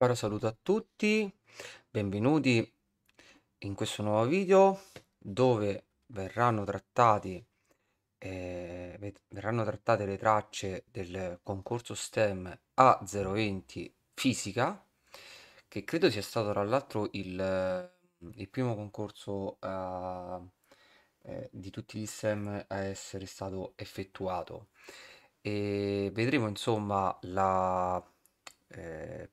Caro saluto a tutti, benvenuti in questo nuovo video dove verranno, trattati, eh, verranno trattate le tracce del concorso STEM A020 Fisica che credo sia stato tra l'altro il, il, primo concorso eh, di tutti gli STEM a essere stato effettuato e vedremo insomma la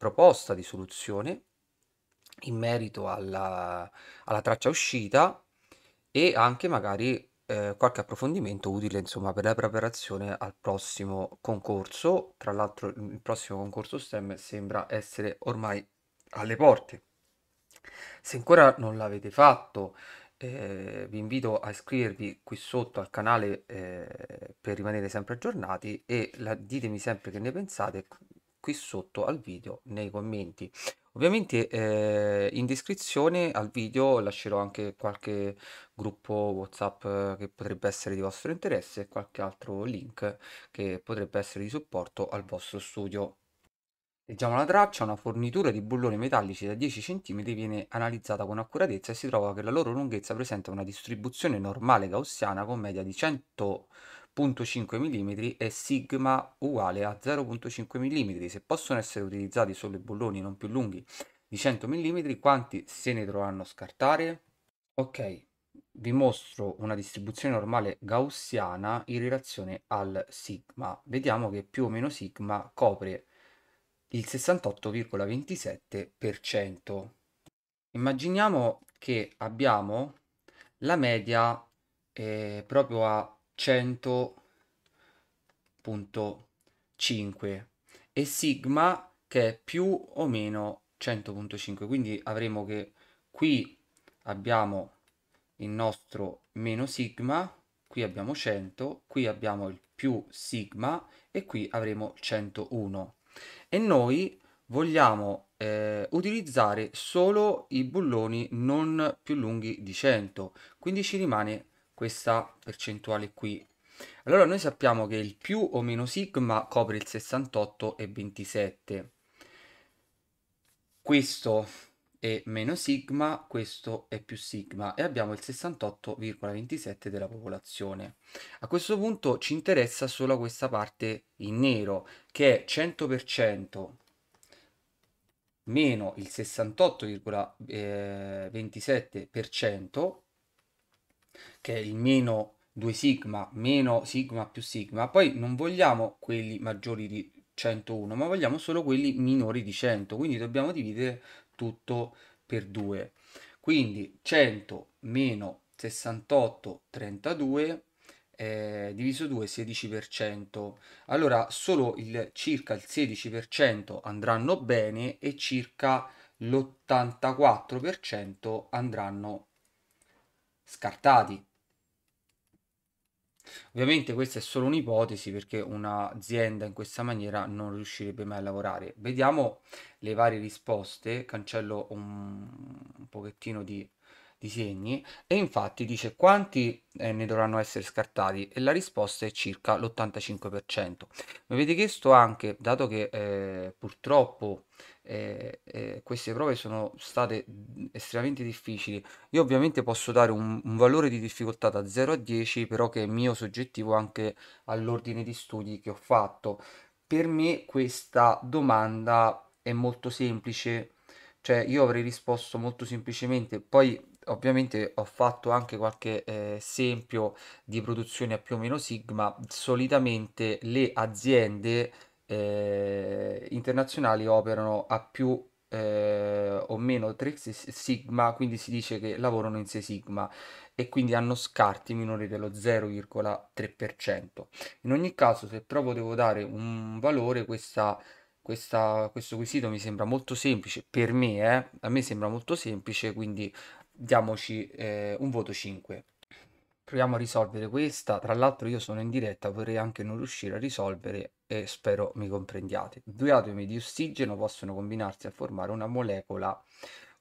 proposta di soluzione in merito alla, alla traccia uscita e anche magari eh, qualche approfondimento utile insomma per la preparazione al prossimo concorso tra l'altro il prossimo concorso STEM sembra essere ormai alle porte se ancora non l'avete fatto eh, vi invito a iscrivervi qui sotto al canale eh, per rimanere sempre aggiornati e la, ditemi sempre che ne pensate qui sotto al video nei commenti. Ovviamente eh, in descrizione al video lascerò anche qualche gruppo WhatsApp eh, che potrebbe essere di vostro interesse e qualche altro link che potrebbe essere di supporto al vostro studio. Leggiamo la traccia, una fornitura di bulloni metallici da 10 cm viene analizzata con accuratezza e si trova che la loro lunghezza presenta una distribuzione normale gaussiana con media di 100 0,5 mm e sigma uguale a 0,5 mm. Se possono essere utilizzati solo i bulloni non più lunghi di 100 mm, quanti se ne dovranno scartare? Ok, vi mostro una distribuzione normale gaussiana in relazione al sigma. Vediamo che più o meno sigma copre il 68,27%. Immaginiamo che abbiamo la media eh, proprio a 100.5 e sigma che è più o meno 100.5 quindi avremo che qui abbiamo il nostro meno sigma qui abbiamo 100 qui abbiamo il più sigma e qui avremo 101 e noi vogliamo eh, utilizzare solo i bulloni non più lunghi di 100 quindi ci rimane questa percentuale qui. Allora noi sappiamo che il più o meno sigma copre il 68 e 27. Questo è meno sigma, questo è più sigma e abbiamo il 68,27 della popolazione. A questo punto ci interessa solo questa parte in nero che è 100% meno il 68,27% che è il meno 2 sigma meno sigma più sigma, poi non vogliamo quelli maggiori di 101, ma vogliamo solo quelli minori di 100, quindi dobbiamo dividere tutto per 2. Quindi 100 meno 68, 32 eh, diviso 2 16%. Allora solo il, circa il 16% andranno bene e circa l'84% andranno scartati. Ovviamente questa è solo un'ipotesi perché un'azienda in questa maniera non riuscirebbe mai a lavorare. Vediamo le varie risposte, cancello un, un pochettino di disegni e infatti dice quanti eh, ne dovranno essere scartati e la risposta è circa l'85%. Mi avete chiesto anche, dato che eh, purtroppo eh, eh, queste prove sono state estremamente difficili, io ovviamente posso dare un, un, valore di difficoltà da 0 a 10, però che è mio soggettivo anche all'ordine di studi che ho fatto. Per me questa domanda è molto semplice, cioè io avrei risposto molto semplicemente, poi ovviamente ho fatto anche qualche eh, esempio di produzione a più o meno sigma, solitamente le aziende eh, internazionali operano a più eh, o meno 3 sigma, quindi si dice che lavorano in 6 sigma e quindi hanno scarti minori dello 0,3%. In ogni caso, se proprio devo dare un valore, questa, questa, questo quesito mi sembra molto semplice per me, eh? a me sembra molto semplice, quindi diamoci eh, un voto 5. Proviamo a risolvere questa, tra l'altro io sono in diretta, vorrei anche non riuscire a risolvere e spero mi comprendiate. Due atomi di ossigeno possono combinarsi a formare una molecola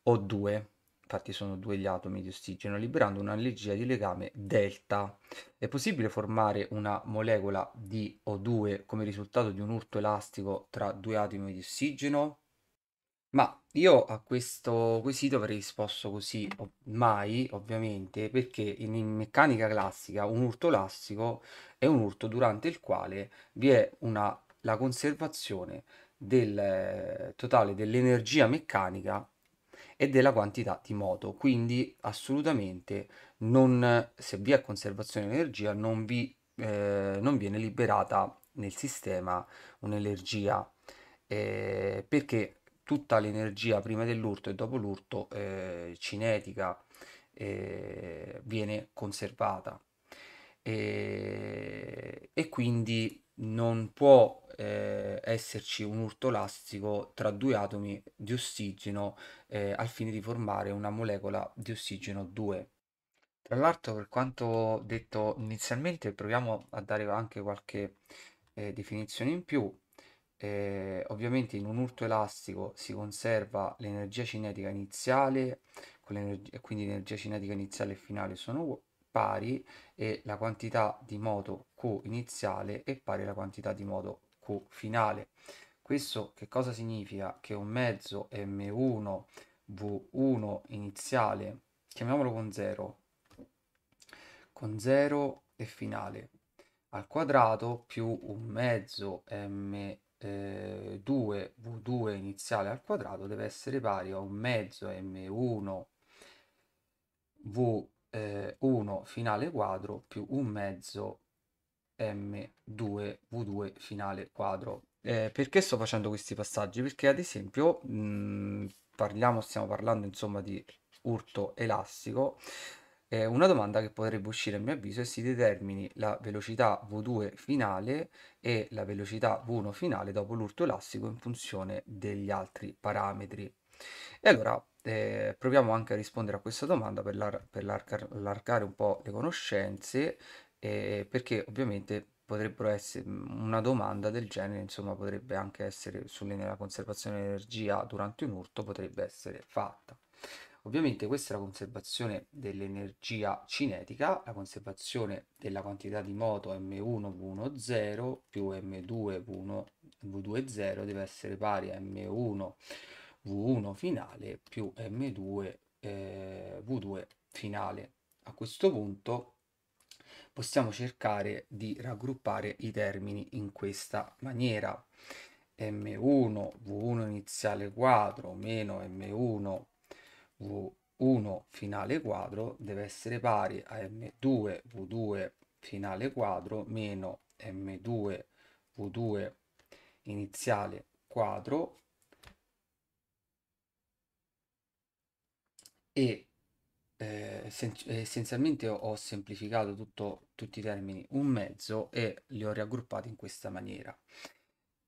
O2, infatti sono due gli atomi di ossigeno, liberando un'energia di legame delta. È possibile formare una molecola di O2 come risultato di un urto elastico tra due atomi di ossigeno? Ma io a questo quesito avrei risposto così, mai ovviamente, perché in, meccanica classica un urto classico è un urto durante il quale vi è una, la conservazione del totale dell'energia meccanica e della quantità di moto, quindi assolutamente non, se vi è conservazione dell'energia non, eh, non viene liberata nel sistema un'energia eh, perché tutta l'energia prima dell'urto e dopo l'urto eh, cinetica eh, viene conservata e, e, quindi non può eh, esserci un urto lastico tra due atomi di ossigeno eh, al fine di formare una molecola di ossigeno 2. Tra l'altro, per quanto detto inizialmente, proviamo a dare anche qualche eh, definizione in più eh, ovviamente in un urto elastico si conserva l'energia cinetica iniziale e quindi l'energia cinetica iniziale e finale sono pari e la quantità di moto Q iniziale è pari alla quantità di moto Q finale. Questo che cosa significa? Che un mezzo M1 V1 iniziale, chiamiamolo con 0, con 0 e finale al quadrato più un mezzo M 1 2 eh, v2 iniziale al quadrato deve essere pari a un mezzo m1 v1 eh, finale quadro più un mezzo m2 v2 finale quadro. Eh, perché sto facendo questi passaggi? Perché ad esempio mh, mm, parliamo, stiamo parlando insomma di urto elastico eh, una domanda che potrebbe uscire a mio avviso è si determini la velocità V2 finale e la velocità V1 finale dopo l'urto elastico in funzione degli altri parametri. E allora eh, proviamo anche a rispondere a questa domanda per, lar per larcar largare un po' le conoscenze eh, perché ovviamente potrebbero essere una domanda del genere, insomma, potrebbe anche essere sulla conservazione di energia durante un urto, potrebbe essere fatta. Ovviamente questa è la conservazione dell'energia cinetica, la conservazione della quantità di moto M1V10 più M2V20 deve essere pari a M1V1 finale più M2V2 eh, finale. A questo punto possiamo cercare di raggruppare i termini in questa maniera. M1 V1 iniziale quadro meno M1 V1 finale quadro deve essere pari a M2 V2 finale quadro meno M2 V2 iniziale quadro e eh, essenzialmente ho, semplificato tutto, tutti i termini un mezzo e li ho raggruppati in questa maniera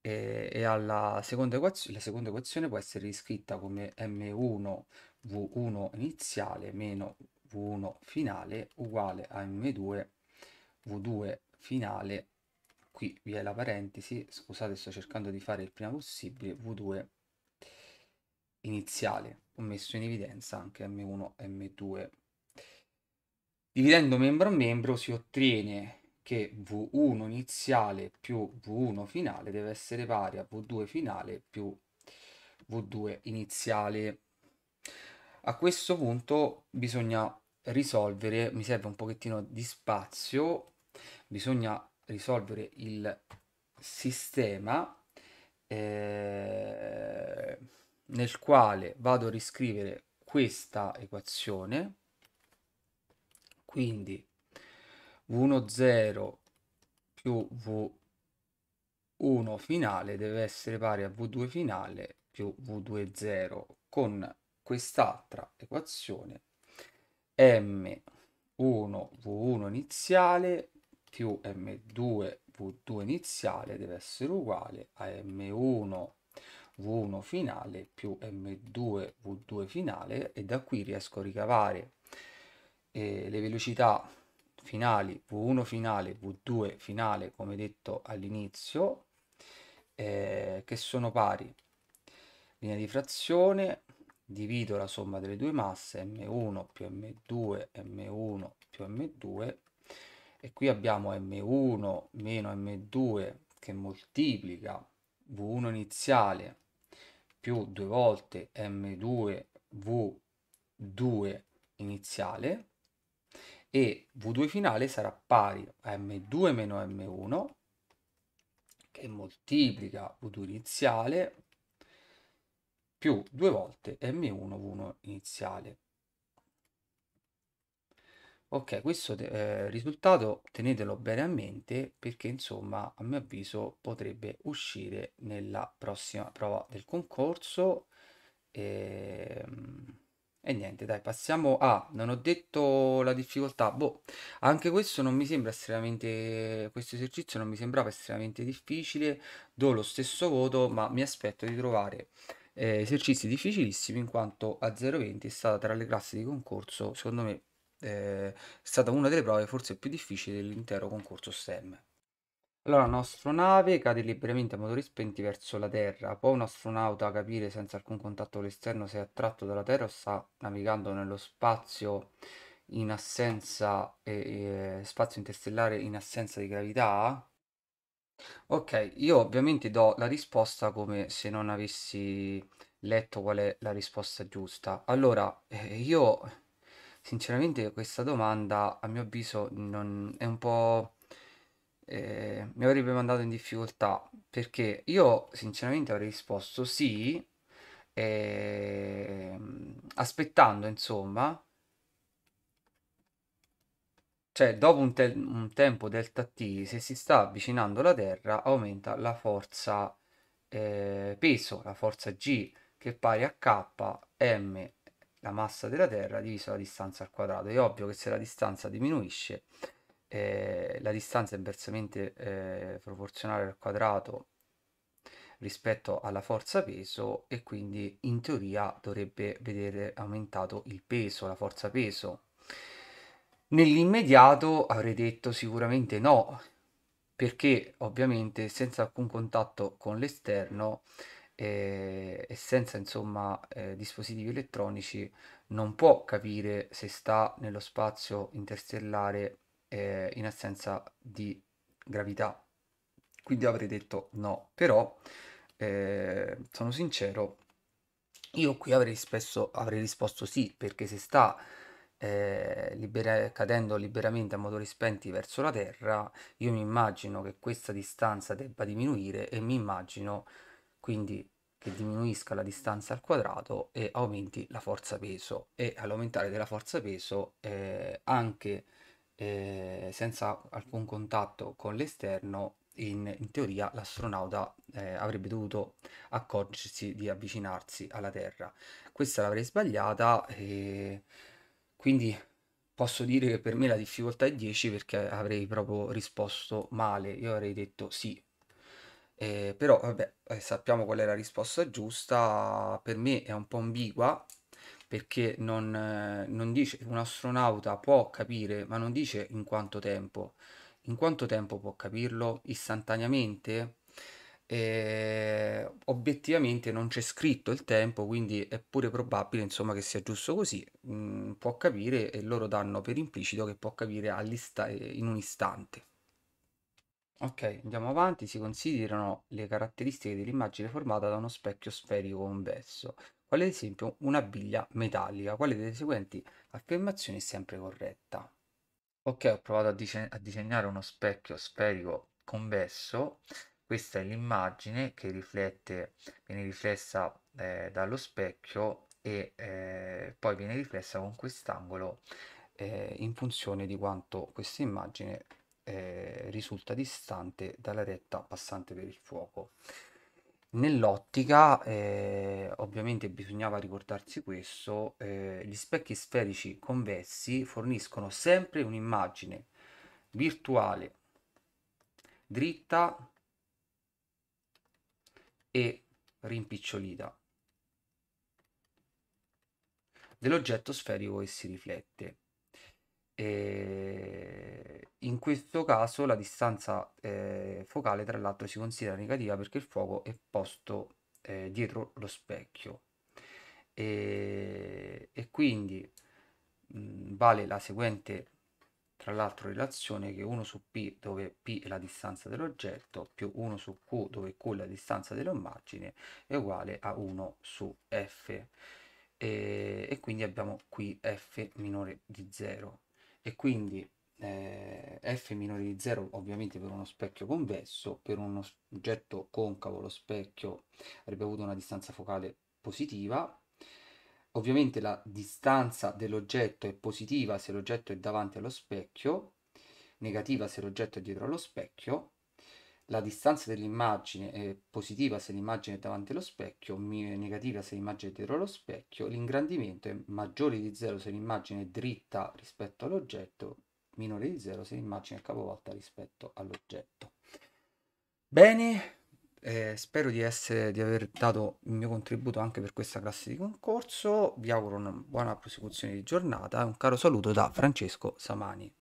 e, eh, e alla seconda equazione, la seconda equazione può essere riscritta come m1 V1 iniziale meno V1 finale uguale a M2 V2 finale, qui vi è la parentesi, scusate sto cercando di fare il prima possibile, V2 iniziale, ho messo in evidenza anche M1 M2. Dividendo membro a membro si ottiene che V1 iniziale più V1 finale deve essere pari a V2 finale più V2 iniziale. A questo punto bisogna risolvere, mi serve un pochettino di spazio, bisogna risolvere il sistema eh, nel quale vado a riscrivere questa equazione, quindi 1, 0 più V1 finale deve essere pari a V2 finale più V2, 0 con quest'altra equazione m1v1 iniziale più m2v2 iniziale deve essere uguale a m1v1 finale più m2v2 finale e da qui riesco a ricavare eh, le velocità finali v1 finale v2 finale come detto all'inizio eh, che sono pari linea di frazione divido la somma delle due masse m1 più m2 m1 più m2 e qui abbiamo m1 meno m2 che moltiplica v1 iniziale più due volte m2 v2 iniziale e v2 finale sarà pari a m2 meno m1 che moltiplica v2 iniziale più due volte M1V1 iniziale. Ok, questo eh, risultato tenetelo bene a mente perché insomma a mio avviso potrebbe uscire nella prossima prova del concorso. E, ehm, e niente, dai, passiamo a... Non ho detto la difficoltà, boh, anche questo non mi sembra estremamente... questo esercizio non mi sembrava estremamente difficile, do lo stesso voto ma mi aspetto di trovare eh, esercizi difficilissimi in quanto a 0,20 è stata tra le classi di concorso, secondo me eh, è stata una delle prove forse più difficili dell'intero concorso STEM. Allora, un'astronave cade liberamente a motori spenti verso la Terra, può un astronauta capire senza alcun contatto con l'esterno se è attratto dalla Terra o sta navigando nello spazio in assenza eh, eh spazio interstellare in assenza di gravità? Ok, io ovviamente do la risposta come se non avessi letto qual è la risposta giusta. Allora, eh, io sinceramente questa domanda a mio avviso non è un po' eh, mi avrebbe mandato in difficoltà perché io sinceramente avrei risposto sì, ehm, aspettando insomma cioè, dopo un, te- un tempo delta t, se si sta avvicinando la Terra, aumenta la forza eh, peso, la forza G, che è pari a K, m, la massa della Terra, diviso la distanza al quadrato. È ovvio che se la distanza diminuisce, eh, la distanza è inversamente eh, proporzionale al quadrato rispetto alla forza peso e quindi in teoria dovrebbe vedere aumentato il peso, la forza peso Nell'immediato avrei detto sicuramente no, perché ovviamente senza alcun contatto con l'esterno eh, e senza insomma eh, dispositivi elettronici non può capire se sta nello spazio interstellare eh, in assenza di gravità. Quindi avrei detto no, però eh, sono sincero, io qui avrei, spesso, avrei risposto sì, perché se sta eh, libera- cadendo liberamente a motori spenti verso la Terra, io mi immagino che questa distanza debba diminuire e mi immagino quindi che diminuisca la distanza al quadrato e aumenti la forza peso e all'aumentare della forza peso eh, anche eh, senza alcun contatto con l'esterno in, in teoria l'astronauta eh, avrebbe dovuto accorgersi di avvicinarsi alla Terra questa l'avrei sbagliata e eh, quindi posso dire che per me la difficoltà è 10 perché avrei proprio risposto male, io avrei detto sì. Eh, però vabbè, eh, sappiamo qual è la risposta giusta, per me è un po' ambigua perché non, eh, non dice, un astronauta può capire, ma non dice in quanto tempo. In quanto tempo può capirlo? Istantaneamente? E ehm, obiettivamente non c'è scritto il tempo, quindi è pure probabile insomma, che sia giusto così. Mm, può capire e loro danno per implicito che può capire in un istante. Ok, andiamo avanti. Si considerano le caratteristiche dell'immagine formata da uno specchio sferico convesso, quale ad esempio una biglia metallica. Quale delle seguenti affermazioni è sempre corretta? Ok, ho provato a, dise a disegnare uno specchio sferico convesso questa è l'immagine che riflette, viene riflessa eh, dallo specchio e eh, poi viene riflessa con quest'angolo eh, in funzione di quanto questa immagine eh, risulta distante dalla retta passante per il fuoco. Nell'ottica, eh, ovviamente bisognava ricordarsi questo, eh, gli specchi sferici convessi forniscono sempre un'immagine virtuale dritta e rimpicciolita dell'oggetto sferico che si riflette. E in questo caso la distanza eh, focale tra l'altro si considera negativa perché il fuoco è posto eh, dietro lo specchio e, e quindi mh, vale la seguente tra l'altro relazione che 1 su p dove p è la distanza dell'oggetto più 1 su q dove q è la distanza dell'immagine è uguale a 1 su f e, e quindi abbiamo qui f minore di 0 e quindi eh, f minore di 0 ovviamente per uno specchio convesso per un oggetto concavo lo specchio avrebbe avuto una distanza focale positiva ovviamente la distanza dell'oggetto è positiva se l'oggetto è davanti allo specchio, negativa se l'oggetto è dietro allo specchio, la distanza dell'immagine è positiva se l'immagine è davanti allo specchio, negativa se l'immagine è dietro allo specchio, l'ingrandimento è maggiore di 0 se l'immagine è dritta rispetto all'oggetto, minore di 0 se l'immagine è capovolta rispetto all'oggetto. Bene, eh, spero di, essere, di aver dato il mio contributo anche per questa classe di concorso. Vi auguro una buona prosecuzione di giornata un caro saluto da Francesco Samani.